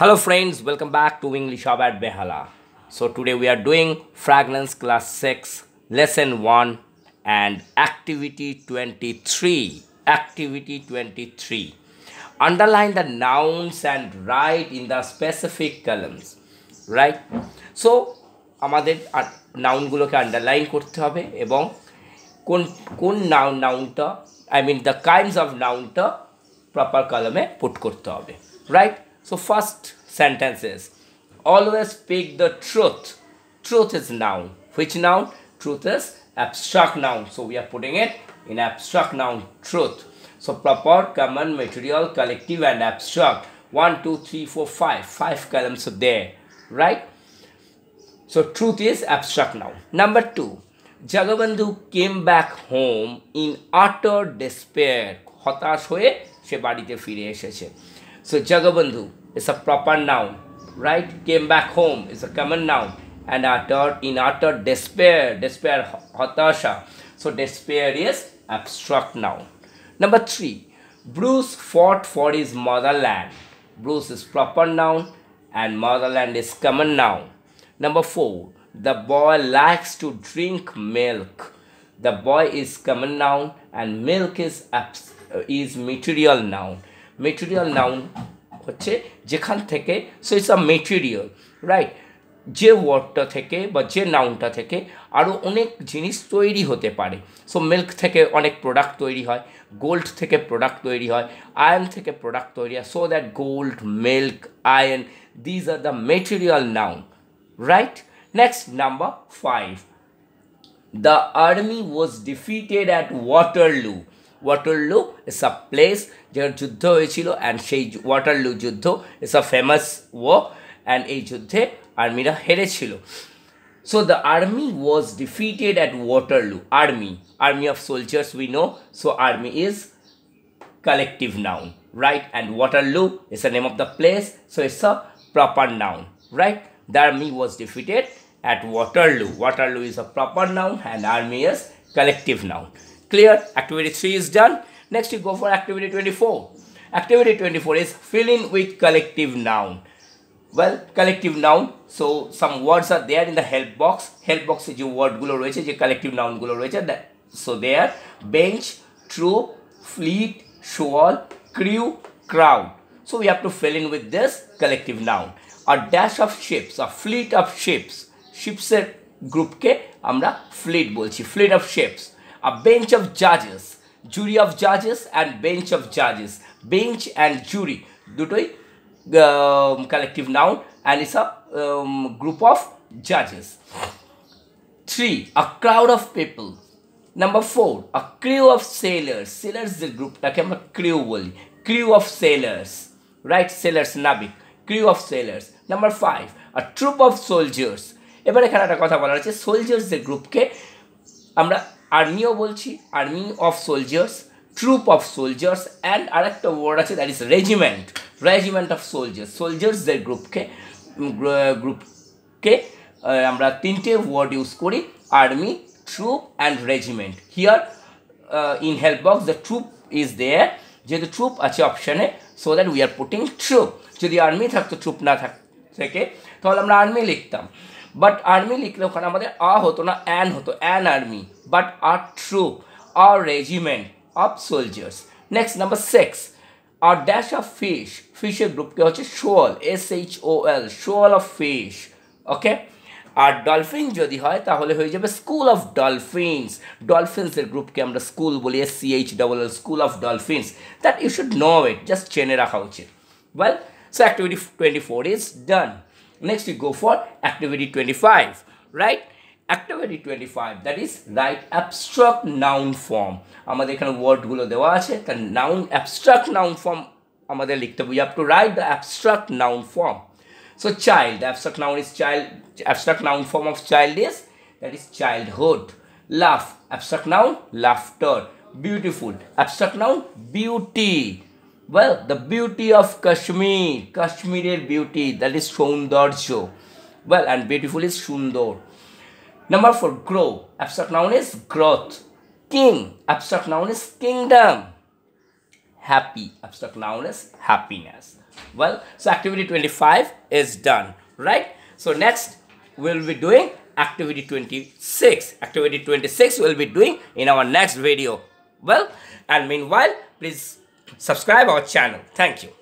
Hello friends, welcome back to English Abad Behala. So today we are doing Fragrance Class 6, Lesson 1 and Activity 23. Activity 23. Underline the nouns and write in the specific columns. Right? So, আমাদের নাউনগুলোকে underline করতে হবে noun, কোন কোন noun নাউনটা I mean the kinds of নাউনটা proper কলমে put করতে হবে Right? So first sentence is always speak the truth. Truth is noun. Which noun? Truth is abstract noun. So we are putting it in abstract noun truth. So proper, common, material, collective and abstract. One, two, three, four, five. Five columns there. Right? So truth is abstract noun. Number two. Jagabandhu came back home in utter despair. হতাশ হয়ে সে বাড়িতে ফিরে এসেছে so Jagabandhu is a proper noun, right? Came back home is a common noun and utter, in utter despair, despair, hatasha. So despair is abstract noun. Number three, Bruce fought for his motherland. Bruce is proper noun and motherland is common noun. Number four, the boy likes to drink milk. The boy is common noun and milk is, uh, is material noun. Material noun হচ্ছে যেখান থেকে so it's a material right যে ওয়ার্ডটা থেকে বা যে নাউনটা থেকে আরও অনেক জিনিস তৈরি হতে পারে সো মিল্ক থেকে অনেক প্রোডাক্ট তৈরি হয় গোল্ড থেকে প্রোডাক্ট তৈরি হয় আয়ন থেকে প্রোডাক্ট তৈরি হয় so that gold milk iron these are the material noun right next number five the army was defeated at Waterloo water Waterloo is a place যেখানে যুদ্ধ হয়েছিল অ্যান্ড সেই ওয়াটারলু যুদ্ধ এস আ ফেমাস ও and এই যুদ্ধে আর্মিরা হেরেছিল so the army was defeated at Waterloo army army of soldiers we know so army is collective noun right and water Waterloo is a name of the place so it's a proper noun right the army was defeated at Waterloo Waterloo is a proper noun and army is collective noun Clear? Activity 3 is done. Next you go for activity 24. Activity 24 is fill in with collective noun. Well, collective noun. So some words are there in the help box. Help box word ওয়ার্ডগুলো রয়েছে যে collective nounগুলো রয়েছে so there bench, troop, fleet, shoal, crew, crowd. So we have to fill in with this collective noun. A dash of ships, a fleet of ships. Ships group ke, amra fleet bolchi. Fleet of ships. a bench of judges jury of judges and bench of judges bench and jury দুটোই collective noun and it's a group of জাজেস three a crowd of people number four a crew of sailors সেলার্সদের গ্রুপটাকে আমরা crew বলি crew of sailors right sailors নাবিক crew of sailors number five a troop of soldiers এবার এখানে একটা কথা বলা হচ্ছে সোলজার্সদের গ্রুপকে আমরা আর্মিও বলছি army of soldiers troop of soldiers and আরেকটা ওয়ার্ড আছে that is regiment regiment of soldiers সোলজার্সদের গ্রুপকে গ্রুপকে আমরা তিনটে ওয়ার্ড ইউজ করি army troop and regiment here in help box the troop is there যেহেতু ট্রুপ আছে অপশানে so that we are putting troop যদি আর্মি থাকতো ট্রুপ না থাক থেকে তাহলে আমরা আর্মি লিখতাম বাট আর্মি লিখলে ওখানে আমাদের আ হতো না অ্যান হতো অ্যান আর্মি বাট আর ট্রুপ আর regiment of soldiers next number six আর ড্যাশ অফ ফিশ ফিশের গ্রুপকে হচ্ছে shoal S H O L shoal of fish okay আর ডলফিন যদি হয় তাহলে হয়ে যাবে স্কুল অফ ডলফিনস ডলফিনসের গ্রুপকে আমরা স্কুল বলি S C H double L school of dolphins that you should know it just চেনে রাখা উচিত well so activity twenty four is done Next we go for activity 25, right? Activity 25 that is write abstract noun form. আমাদের এখানে ওয়ার্ডগুলো দেওয়া আছে তার noun abstract noun form আমাদের লিখতে হবে you to write the abstract noun form so child abstract noun is child abstract noun form of child is that is childhood laugh abstract noun laughter beautiful abstract noun beauty Well, the beauty of Kashmir, Kashmir's beauty, that is show. Well, and beautiful is shundor. Number four, grow. Abstract noun is growth. King. Abstract noun is kingdom. Happy. Abstract noun is happiness. Well, so activity 25 is done, right? So next, we'll be doing activity 26. Activity 26 we'll be doing in our next video. Well, and meanwhile, please Subscribe our channel. Thank you.